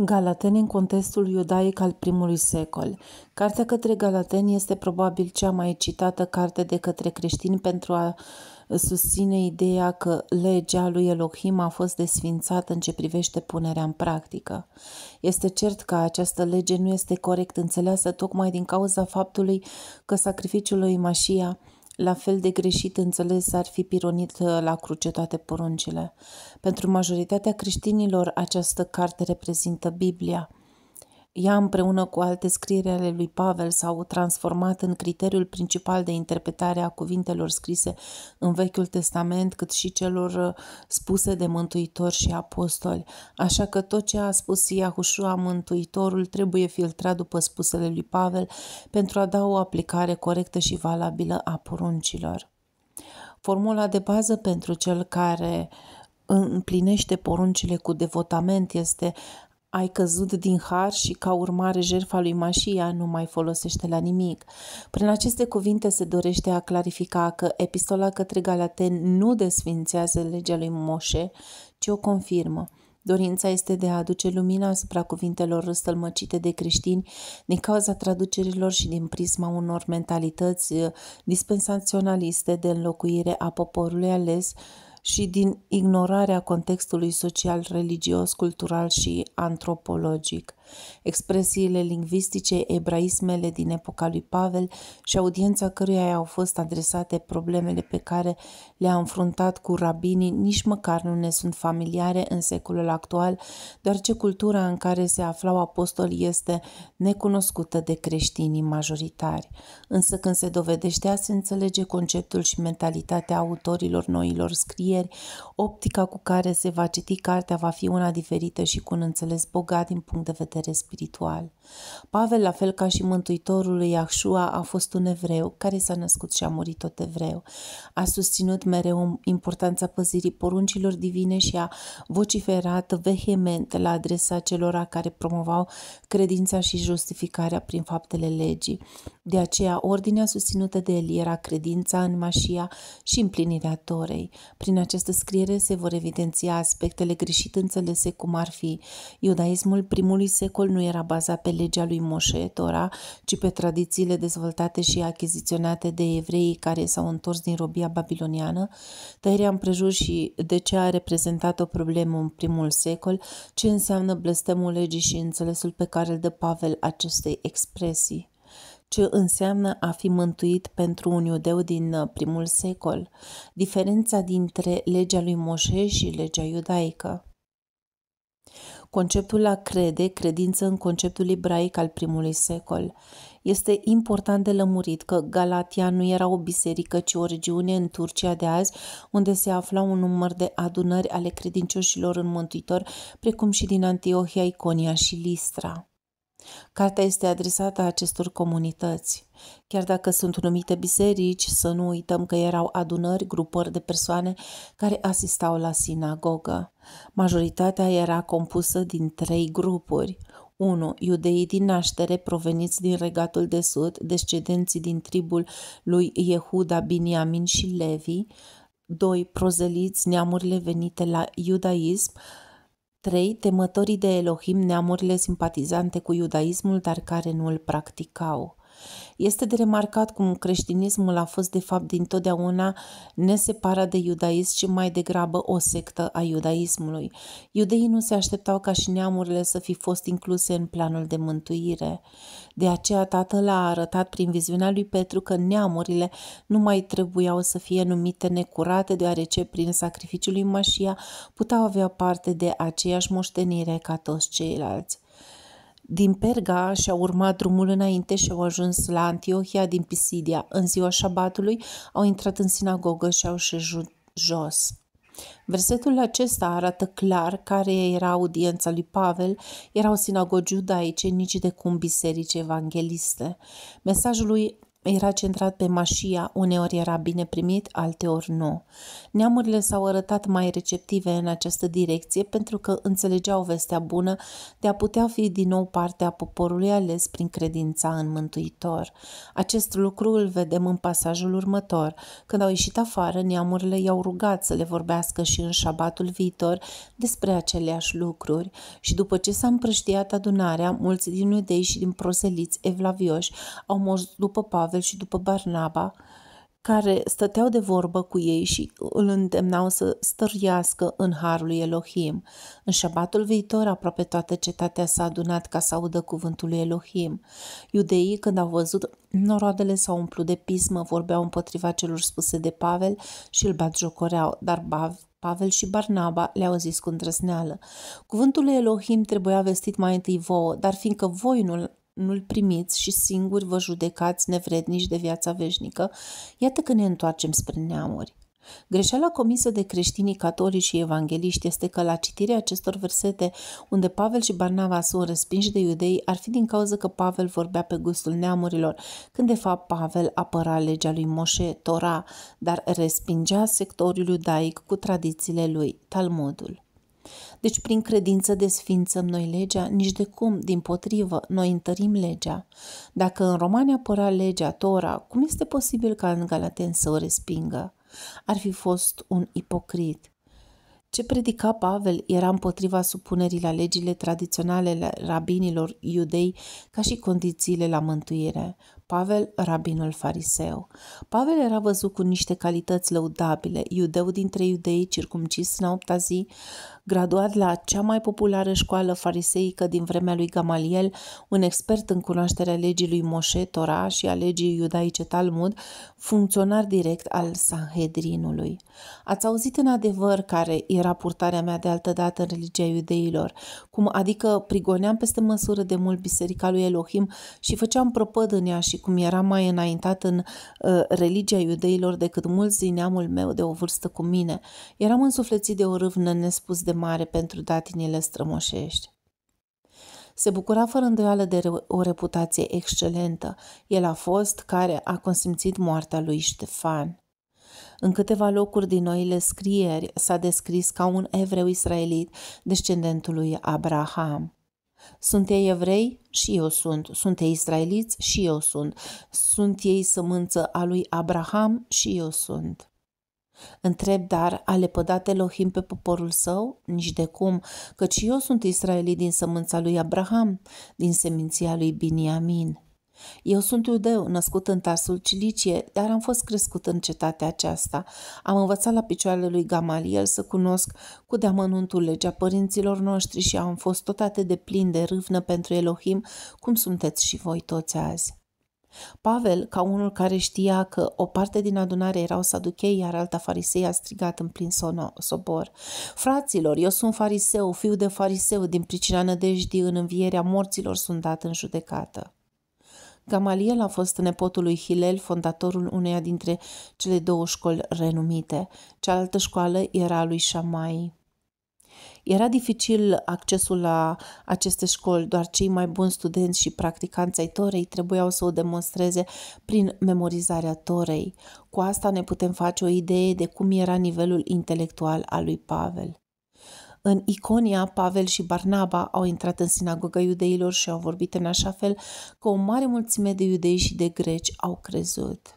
Galateni în contextul iudaic al primului secol. Cartea către Galateni este probabil cea mai citată carte de către creștini pentru a susține ideea că legea lui Elohim a fost desfințată în ce privește punerea în practică. Este cert că această lege nu este corect înțeleasă tocmai din cauza faptului că sacrificiul lui Mașia la fel de greșit înțeles ar fi pironit uh, la cruce toate poruncile. Pentru majoritatea creștinilor această carte reprezintă Biblia – ea împreună cu alte scrieri ale lui Pavel s-au transformat în criteriul principal de interpretare a cuvintelor scrise în Vechiul Testament, cât și celor uh, spuse de mântuitori și apostoli. Așa că tot ce a spus Iahușua Mântuitorul trebuie filtrat după spusele lui Pavel pentru a da o aplicare corectă și valabilă a poruncilor. Formula de bază pentru cel care uh, împlinește poruncile cu devotament este ai căzut din har și ca urmare jertfa lui Mașia nu mai folosește la nimic. Prin aceste cuvinte se dorește a clarifica că epistola către Galaten nu desfințează legea lui Moșe, ci o confirmă. Dorința este de a aduce lumina asupra cuvintelor răstălmăcite de creștini din cauza traducerilor și din prisma unor mentalități eh, dispensaționaliste de înlocuire a poporului ales, uh, și din ignorarea contextului social, religios, cultural și antropologic expresiile lingvistice, ebraismele din epoca lui Pavel și audiența căruia au fost adresate problemele pe care le-a înfruntat cu rabinii nici măcar nu ne sunt familiare în secolul actual, doar ce cultura în care se aflau apostoli este necunoscută de creștinii majoritari. Însă când se dovedește a se înțelege conceptul și mentalitatea autorilor noilor scrieri, optica cu care se va citi cartea va fi una diferită și cu un înțeles bogat din punct de vedere naștere spiritual. Pavel, la fel ca și mântuitorul lui Iașua, a fost un evreu care s-a născut și a murit tot evreu. A susținut mereu importanța păzirii poruncilor divine și a vociferat vehement la adresa celor care promovau credința și justificarea prin faptele legii. De aceea, ordinea susținută de el era credința în mașia și împlinirea torei. Prin această scriere se vor evidenția aspectele greșit înțelese cum ar fi iudaismul primului secol nu era bazat pe legea lui Moșe, Tora, ci pe tradițiile dezvoltate și achiziționate de evreii care s-au întors din robia babiloniană, tăierea împrejur și de ce a reprezentat o problemă în primul secol, ce înseamnă blestemul legii și înțelesul pe care îl dă Pavel acestei expresii ce înseamnă a fi mântuit pentru un iudeu din uh, primul secol, diferența dintre legea lui Moșe și legea iudaică. Conceptul a crede, credință în conceptul ibraic al primului secol. Este important de lămurit că Galatia nu era o biserică, ci o regiune în Turcia de azi, unde se afla un număr de adunări ale credincioșilor în Mântuitor, precum și din Antiohia, Iconia și Listra. Cartea este adresată acestor comunități. Chiar dacă sunt numite biserici, să nu uităm că erau adunări, grupări de persoane care asistau la sinagogă. Majoritatea era compusă din trei grupuri. 1. Iudeii din naștere proveniți din regatul de sud, descendenții din tribul lui Yehuda, Biniamin și Levi. 2. Prozeliți, neamurile venite la iudaism, 3. Temătorii de Elohim, neamurile simpatizante cu iudaismul, dar care nu îl practicau. Este de remarcat cum creștinismul a fost de fapt dintotdeauna neseparat de iudaism și mai degrabă o sectă a iudaismului. Iudeii nu se așteptau ca și neamurile să fi fost incluse în planul de mântuire. De aceea tatăl a arătat prin viziunea lui Petru că neamurile nu mai trebuiau să fie numite necurate, deoarece prin sacrificiul lui Mașia puteau avea parte de aceeași moștenire ca toți ceilalți. Din Perga și a urmat drumul înainte și au ajuns la Antiohia din Pisidia. În ziua șabatului au intrat în sinagogă și au șezut jos. Versetul acesta arată clar care era audiența lui Pavel, erau sinagogi judaice, nici de cum biserici evangheliste. Mesajul lui era centrat pe Mașia, uneori era bine primit, alteori nu. Neamurile s-au arătat mai receptive în această direcție pentru că înțelegeau vestea bună de a putea fi din nou parte a poporului ales prin credința în Mântuitor. Acest lucru îl vedem în pasajul următor. Când au ieșit afară, neamurile i-au rugat să le vorbească și în șabatul viitor despre aceleași lucruri și după ce s-a împrăștiat adunarea, mulți din iudei și din proseliți evlavioși au mors după Pavel Pavel și după Barnaba, care stăteau de vorbă cu ei și îl îndemnau să stăriască în harul lui Elohim. În șabatul viitor, aproape toată cetatea s-a adunat ca să audă cuvântul lui Elohim. Iudeii, când au văzut noroadele s-au umplut de pismă, vorbeau împotriva celor spuse de Pavel și îl jocoreau, dar Bav, Pavel și Barnaba le-au zis cu îndrăzneală. Cuvântul lui Elohim trebuia vestit mai întâi vouă, dar fiindcă voi nu nu-l primiți și singuri vă judecați nevrednici de viața veșnică, iată că ne întoarcem spre neamuri. Greșeala comisă de creștinii catolici și evangeliști este că la citirea acestor versete, unde Pavel și Barnava sunt respinși de iudei, ar fi din cauza că Pavel vorbea pe gustul neamurilor, când de fapt Pavel apăra legea lui Moșe, Tora, dar respingea sectorul iudaic cu tradițiile lui, Talmudul. Deci prin credință desfințăm noi legea? Nici de cum, din potrivă, noi întărim legea. Dacă în România apăra legea Tora, cum este posibil ca în Galaten să o respingă? Ar fi fost un ipocrit. Ce predica Pavel era împotriva supunerii la legile tradiționale ale rabinilor iudei ca și condițiile la mântuire. Pavel, rabinul fariseu. Pavel era văzut cu niște calități lăudabile, iudeu dintre iudei, circumcis în opta zi, graduat la cea mai populară școală fariseică din vremea lui Gamaliel, un expert în cunoașterea legii lui Moșe, Tora și a legii iudaice Talmud, funcționar direct al Sanhedrinului. Ați auzit în adevăr care era purtarea mea de altă dată în religia iudeilor, cum adică prigoneam peste măsură de mult biserica lui Elohim și făceam prăpăd în ea și cum era mai înaintat în uh, religia iudeilor decât mulți din neamul meu de o vârstă cu mine, eram însuflețit de o râvnă nespus de mare pentru datinile strămoșești. Se bucura fără îndoială de o reputație excelentă. El a fost care a consimțit moartea lui Ștefan. În câteva locuri din noile scrieri s-a descris ca un evreu israelit, descendentul lui Abraham. Sunt ei evrei? Și eu sunt. Sunt ei israeliți? Și eu sunt. Sunt ei sămânță a lui Abraham? Și eu sunt. Întreb, dar a lepădat Elohim pe poporul său? Nici de cum, căci eu sunt israelit din sămânța lui Abraham, din seminția lui Biniamin. Eu sunt iudeu, născut în Tarsul Cilicie, dar am fost crescut în cetatea aceasta. Am învățat la picioarele lui Gamaliel să cunosc cu deamănuntul legea părinților noștri și am fost tot atât de plin de râvnă pentru Elohim, cum sunteți și voi toți azi. Pavel, ca unul care știa că o parte din adunare erau saduchei, iar alta farisei, a strigat în plin sobor. Fraților, eu sunt fariseu, fiu de fariseu, din pricina nădejdii în învierea morților sunt dat în judecată. Gamaliel a fost nepotul lui Hilel, fondatorul uneia dintre cele două școli renumite. Cealaltă școală era a lui Shammai. Era dificil accesul la aceste școli, doar cei mai buni studenți și practicanți ai Torei trebuiau să o demonstreze prin memorizarea Torei. Cu asta ne putem face o idee de cum era nivelul intelectual al lui Pavel. În Iconia, Pavel și Barnaba au intrat în sinagoga iudeilor și au vorbit în așa fel că o mare mulțime de iudei și de greci au crezut.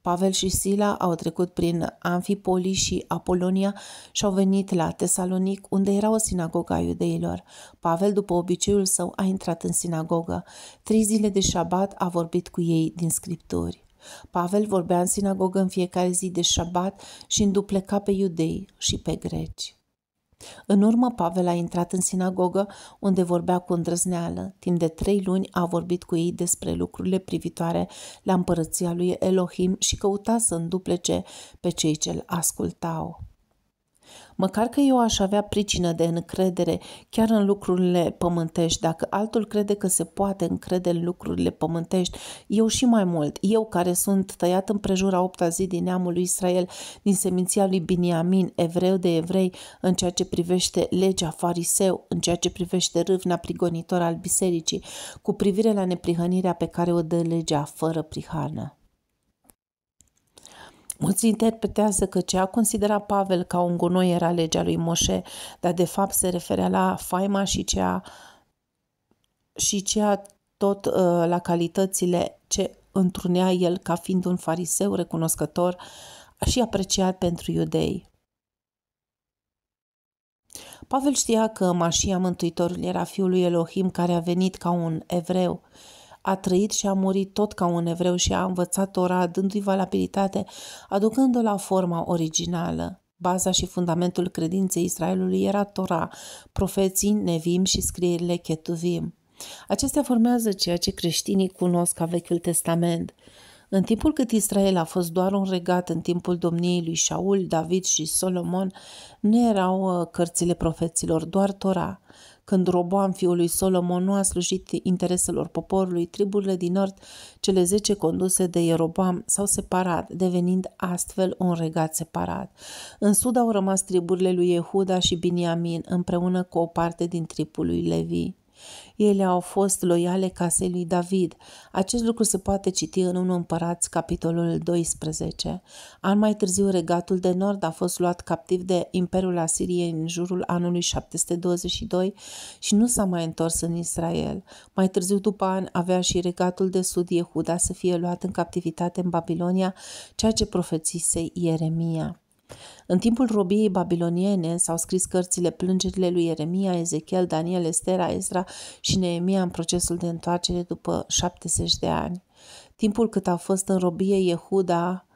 Pavel și Sila au trecut prin Amfipoli și Apolonia și au venit la Tesalonic, unde era o sinagoga a iudeilor. Pavel, după obiceiul său, a intrat în sinagogă. Trei zile de șabat a vorbit cu ei din scripturi. Pavel vorbea în sinagogă în fiecare zi de șabat și îndupleca pe iudei și pe greci. În urmă, Pavel a intrat în sinagogă, unde vorbea cu îndrăzneală. Timp de trei luni a vorbit cu ei despre lucrurile privitoare la împărăția lui Elohim și căuta să înduplece pe cei ce îl ascultau. Măcar că eu aș avea pricină de încredere chiar în lucrurile pământești, dacă altul crede că se poate încrede în lucrurile pământești, eu și mai mult, eu care sunt tăiat în prejura opta zi din neamul lui Israel, din seminția lui Biniamin, evreu de evrei, în ceea ce privește legea fariseu, în ceea ce privește râvna prigonitor al bisericii, cu privire la neprihănirea pe care o dă legea fără prihană. Mulți interpretează că ce a considerat Pavel ca un gunoi era legea lui Moșe, dar de fapt se referea la faima și cea, și cea tot uh, la calitățile ce întrunea el ca fiind un fariseu recunoscător și apreciat pentru iudei. Pavel știa că Mașia Mântuitorul era fiul lui Elohim care a venit ca un evreu a trăit și a murit tot ca un evreu și a învățat ora dându-i valabilitate, aducându o la forma originală. Baza și fundamentul credinței Israelului era Tora, profeții, nevim și scrierile Ketuvim. Acestea formează ceea ce creștinii cunosc ca Vechiul Testament. În timpul cât Israel a fost doar un regat în timpul domniei lui Shaul, David și Solomon, nu erau uh, cărțile profeților, doar Tora. Când Roboam, fiul lui Solomon, nu a slujit intereselor poporului, triburile din nord, cele zece conduse de Ieroboam, s-au separat, devenind astfel un regat separat. În sud au rămas triburile lui Yehuda și Biniamin, împreună cu o parte din tribul lui Levi. Ele au fost loiale casei lui David. Acest lucru se poate citi în 1 Împărați, capitolul 12. An mai târziu, regatul de nord a fost luat captiv de Imperiul Asiriei în jurul anului 722 și nu s-a mai întors în Israel. Mai târziu, după an, avea și regatul de sud Iehuda să fie luat în captivitate în Babilonia, ceea ce profețise Ieremia. În timpul robiei babiloniene s-au scris cărțile plângerile lui Ieremia, Ezechiel, Daniel, Estera, Ezra și Neemia în procesul de întoarcere după 70 de ani. Timpul cât a fost în robie Iehuda.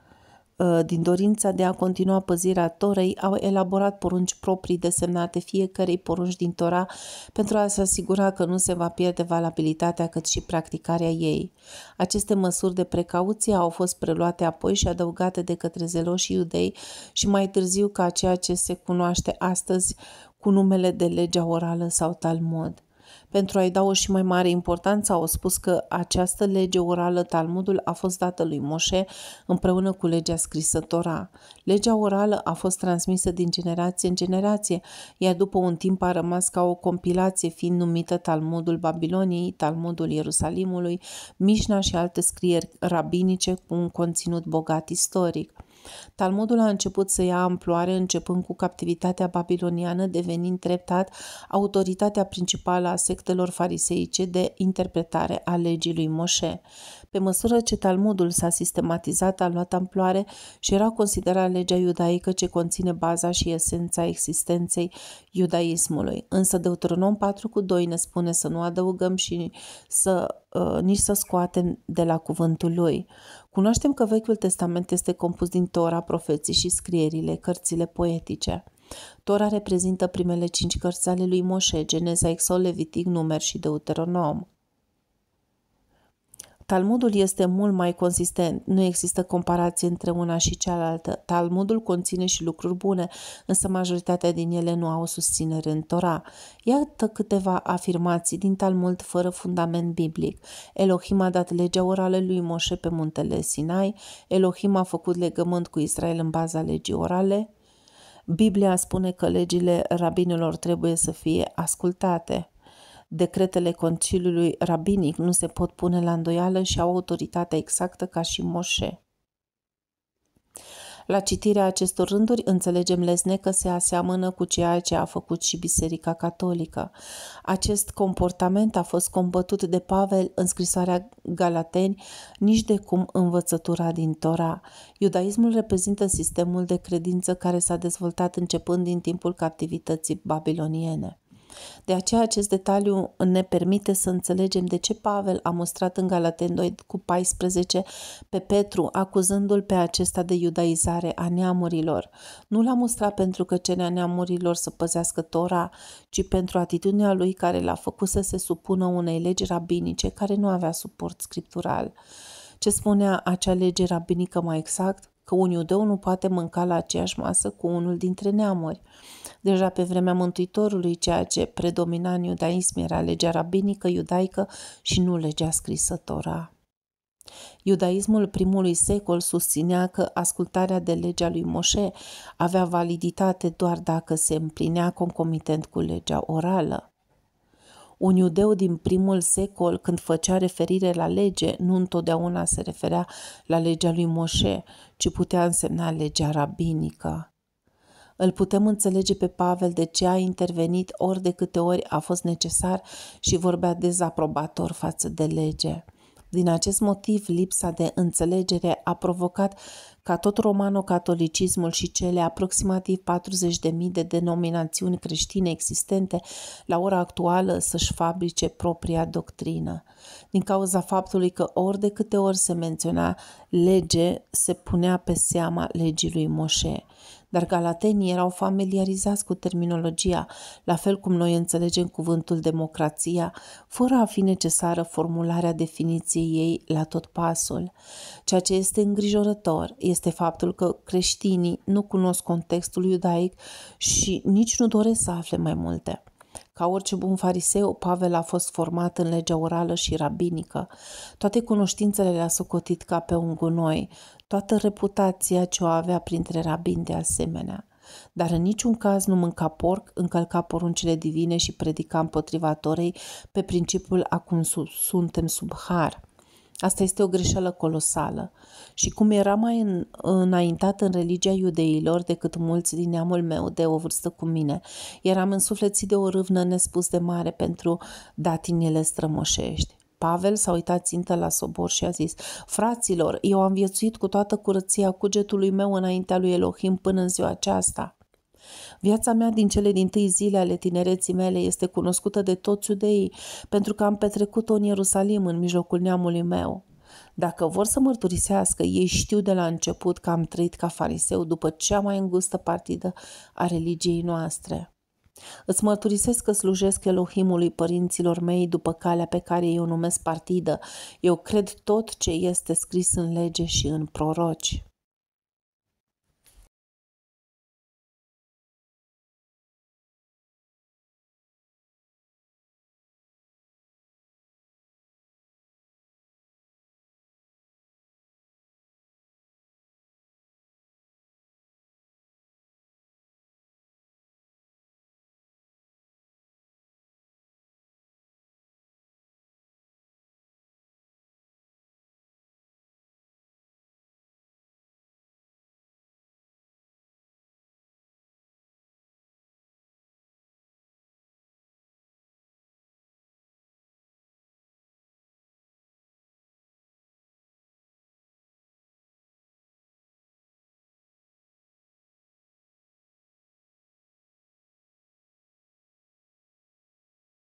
Uh, din dorința de a continua păzirea Torei, au elaborat porunci proprii desemnate fiecarei porunci din Tora pentru a se asigura că nu se va pierde valabilitatea cât și practicarea ei. Aceste măsuri de precauție au fost preluate apoi și adăugate de către zeloși iudei și mai târziu ca ceea ce se cunoaște astăzi cu numele de legea orală sau Talmud. Pentru a-i da o și mai mare importanță, au spus că această lege orală, Talmudul, a fost dată lui Moșe împreună cu legea scrisă Tora. Legea orală a fost transmisă din generație în generație, iar după un timp a rămas ca o compilație, fiind numită Talmudul Babiloniei, Talmudul Ierusalimului, Mișna și alte scrieri rabinice cu un conținut bogat istoric. Talmudul a început să ia amploare începând cu captivitatea babiloniană, devenind treptat autoritatea principală a sectelor fariseice de interpretare a legii lui Moșe. Pe măsură ce Talmudul s-a sistematizat, a luat amploare și era considerat legea iudaică ce conține baza și esența existenței iudaismului. Însă Deuteronom 4 cu 2 ne spune să nu adăugăm și să Uh, nici să scoatem de la cuvântul lui. Cunoaștem că Vechiul Testament este compus din Tora, profeții și scrierile, cărțile poetice. Tora reprezintă primele cinci cărți ale lui Moșe, Geneza, Exol, Levitic, Numer și Deuteronom. Talmudul este mult mai consistent, nu există comparație între una și cealaltă. Talmudul conține și lucruri bune, însă majoritatea din ele nu au susținere în Tora. Iată câteva afirmații din Talmud fără fundament biblic. Elohim a dat legea orală lui Moșe pe muntele Sinai, Elohim a făcut legământ cu Israel în baza legii orale, Biblia spune că legile rabinilor trebuie să fie ascultate. Decretele conciliului rabinic nu se pot pune la îndoială și au autoritatea exactă ca și Moșe. La citirea acestor rânduri înțelegem lesne că se aseamănă cu ceea ce a făcut și Biserica Catolică. Acest comportament a fost combătut de Pavel în scrisoarea Galateni, nici de cum învățătura din Tora. Iudaismul reprezintă sistemul de credință care s-a dezvoltat începând din timpul captivității babiloniene. De aceea acest detaliu ne permite să înțelegem de ce Pavel a mostrat în Galaten 2 cu 14 pe Petru, acuzându-l pe acesta de iudaizare a neamurilor. Nu l-a mostrat pentru că cerea neamurilor să păzească Tora, ci pentru atitudinea lui care l-a făcut să se supună unei legi rabinice care nu avea suport scriptural. Ce spunea acea lege rabinică mai exact? că un iudeu nu poate mânca la aceeași masă cu unul dintre neamuri. Deja pe vremea Mântuitorului, ceea ce predomina în iudaism era legea rabinică iudaică și nu legea scrisă Tora. Iudaismul primului secol susținea că ascultarea de legea lui Moșe avea validitate doar dacă se împlinea concomitent cu legea orală. Un iudeu din primul secol, când făcea referire la lege, nu întotdeauna se referea la legea lui Moșe, ci putea însemna legea rabinică. Îl putem înțelege pe Pavel de ce a intervenit ori de câte ori a fost necesar și vorbea dezaprobator față de lege. Din acest motiv, lipsa de înțelegere a provocat ca tot romano-catolicismul și cele aproximativ 40.000 de denominațiuni creștine existente la ora actuală să-și fabrice propria doctrină. Din cauza faptului că ori de câte ori se menționa lege, se punea pe seama legii lui Moșe dar galatenii erau familiarizați cu terminologia, la fel cum noi înțelegem cuvântul democrația, fără a fi necesară formularea definiției ei la tot pasul. Ceea ce este îngrijorător este faptul că creștinii nu cunosc contextul iudaic și nici nu doresc să afle mai multe. Ca orice bun fariseu, Pavel a fost format în legea orală și rabinică. Toate cunoștințele le-a socotit ca pe un gunoi, toată reputația ce o avea printre rabini de asemenea. Dar în niciun caz nu mânca porc, încălca poruncile divine și predica împotriva torei pe principiul acum suntem sub har. Asta este o greșeală colosală. Și cum era mai în, înaintat în religia iudeilor decât mulți din neamul meu de o vârstă cu mine, eram însuflețit de o râvnă nespus de mare pentru datinile strămoșești. Pavel s-a uitat țintă la sobor și a zis, Fraților, eu am viețuit cu toată curăția cugetului meu înaintea lui Elohim până în ziua aceasta. Viața mea din cele din tâi zile ale tinereții mele este cunoscută de toți iudeii, pentru că am petrecut-o în Ierusalim, în mijlocul neamului meu. Dacă vor să mărturisească, ei știu de la început că am trăit ca fariseu după cea mai îngustă partidă a religiei noastre. Îți mărturisesc că slujesc Elohimului părinților mei după calea pe care eu numesc partidă. Eu cred tot ce este scris în lege și în proroci.